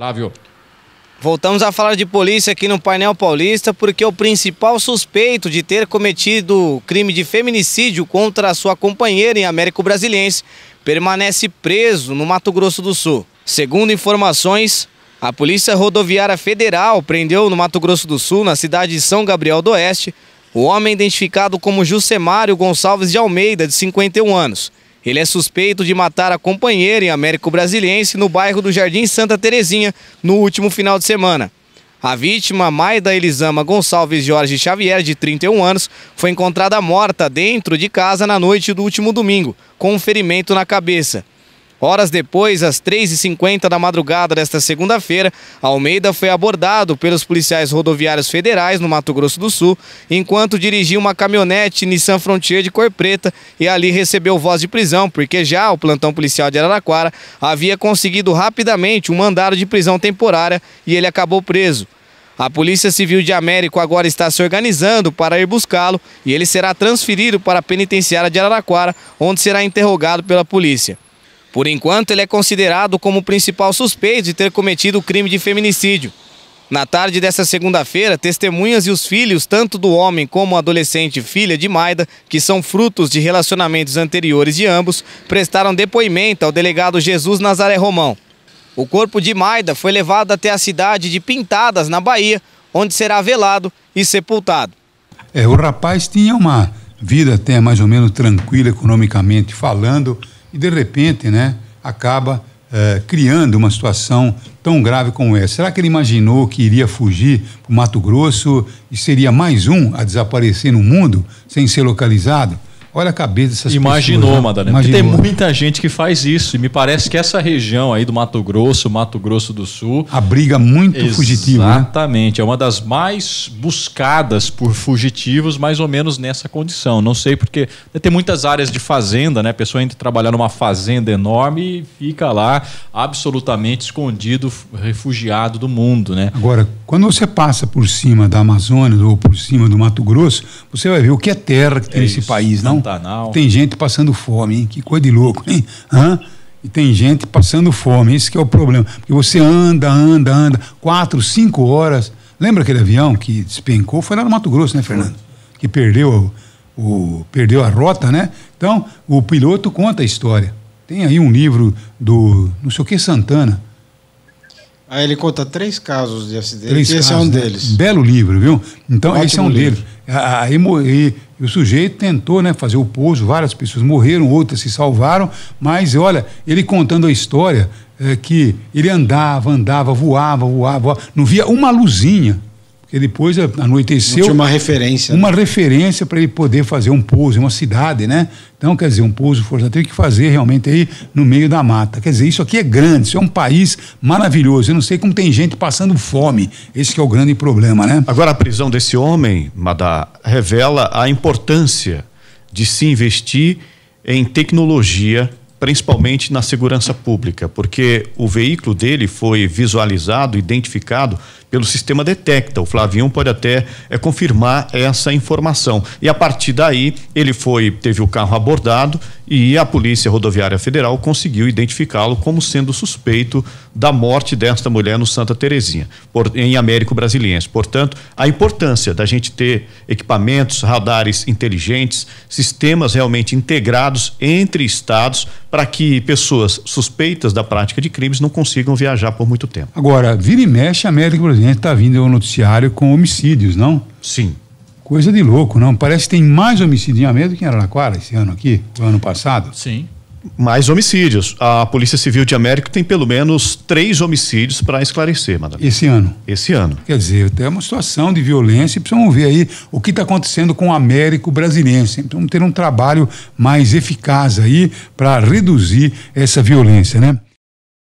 Flávio. Voltamos a falar de polícia aqui no painel paulista, porque o principal suspeito de ter cometido crime de feminicídio contra a sua companheira em Américo Brasiliense permanece preso no Mato Grosso do Sul. Segundo informações, a Polícia Rodoviária Federal prendeu no Mato Grosso do Sul, na cidade de São Gabriel do Oeste, o homem identificado como Juscemário Gonçalves de Almeida, de 51 anos. Ele é suspeito de matar a companheira em Américo Brasiliense no bairro do Jardim Santa Terezinha no último final de semana. A vítima, Maida Elisama Gonçalves Jorge Xavier, de 31 anos, foi encontrada morta dentro de casa na noite do último domingo, com um ferimento na cabeça. Horas depois, às 3h50 da madrugada desta segunda-feira, Almeida foi abordado pelos policiais rodoviários federais no Mato Grosso do Sul, enquanto dirigia uma caminhonete Nissan Frontier de cor preta e ali recebeu voz de prisão, porque já o plantão policial de Araraquara havia conseguido rapidamente um mandado de prisão temporária e ele acabou preso. A Polícia Civil de Américo agora está se organizando para ir buscá-lo e ele será transferido para a penitenciária de Araraquara, onde será interrogado pela polícia. Por enquanto, ele é considerado como o principal suspeito de ter cometido o crime de feminicídio. Na tarde dessa segunda-feira, testemunhas e os filhos, tanto do homem como do adolescente filha de Maida, que são frutos de relacionamentos anteriores de ambos, prestaram depoimento ao delegado Jesus Nazaré Romão. O corpo de Maida foi levado até a cidade de Pintadas, na Bahia, onde será velado e sepultado. É, o rapaz tinha uma vida até mais ou menos tranquila economicamente falando, e de repente, né, acaba eh, criando uma situação tão grave como essa. Será que ele imaginou que iria fugir para o Mato Grosso e seria mais um a desaparecer no mundo sem ser localizado? Olha a cabeça dessas Imaginou, pessoas. Né? Imaginou, Madalena. tem muita gente que faz isso. E me parece que essa região aí do Mato Grosso, Mato Grosso do Sul. Abriga muito exatamente, fugitivo. Exatamente. Né? É uma das mais buscadas por fugitivos, mais ou menos nessa condição. Não sei porque. Tem muitas áreas de fazenda, né? A pessoa entra trabalhar numa fazenda enorme e fica lá absolutamente escondido, refugiado do mundo, né? Agora, quando você passa por cima da Amazônia ou por cima do Mato Grosso, você vai ver o que é terra que tem é nesse país, não? Pantanal. Tem gente passando fome, hein? Que coisa de louco, hein? Hã? E tem gente passando fome, esse é o problema. Porque você anda, anda, anda, quatro, cinco horas. Lembra aquele avião que despencou? Foi lá no Mato Grosso, né, Fernando? Que perdeu, o, perdeu a rota, né? Então, o piloto conta a história. Tem aí um livro do não sei o que Santana. Aí ele conta três casos de acidente. Três e esse casos, é um né? deles. Né? Belo livro, viu? Então, Ótimo esse é um livro. deles. Ah, aí morri. E o sujeito tentou né, fazer o pouso, várias pessoas morreram, outras se salvaram, mas olha, ele contando a história é, que ele andava, andava, voava, voava, voava, não via uma luzinha porque depois anoiteceu. Não tinha uma referência. Uma né? referência para ele poder fazer um pouso em uma cidade, né? Então, quer dizer, um pouso forçado tem que fazer realmente aí no meio da mata. Quer dizer, isso aqui é grande, isso é um país maravilhoso. Eu não sei como tem gente passando fome. Esse é o grande problema, né? Agora, a prisão desse homem, Madá, revela a importância de se investir em tecnologia principalmente na segurança pública, porque o veículo dele foi visualizado, identificado pelo sistema Detecta. O Flavinho pode até é, confirmar essa informação. E a partir daí, ele foi, teve o carro abordado e a Polícia Rodoviária Federal conseguiu identificá-lo como sendo suspeito da morte desta mulher no Santa Terezinha, por, em Américo Brasiliense. Portanto, a importância da gente ter equipamentos, radares inteligentes, sistemas realmente integrados entre estados para que pessoas suspeitas da prática de crimes não consigam viajar por muito tempo. Agora, vira e mexe Américo Brasiliense gente está vindo ao noticiário com homicídios, não? Sim. Coisa de louco, não? Parece que tem mais homicídio em do que em Araraquara esse ano aqui, o ano passado. Sim. Mais homicídios. A Polícia Civil de América tem pelo menos três homicídios para esclarecer, Madalena. Esse ano? Esse ano. Quer dizer, até uma situação de violência e precisamos ver aí o que está acontecendo com o Américo brasileiro. Precisamos ter um trabalho mais eficaz aí para reduzir essa violência, né?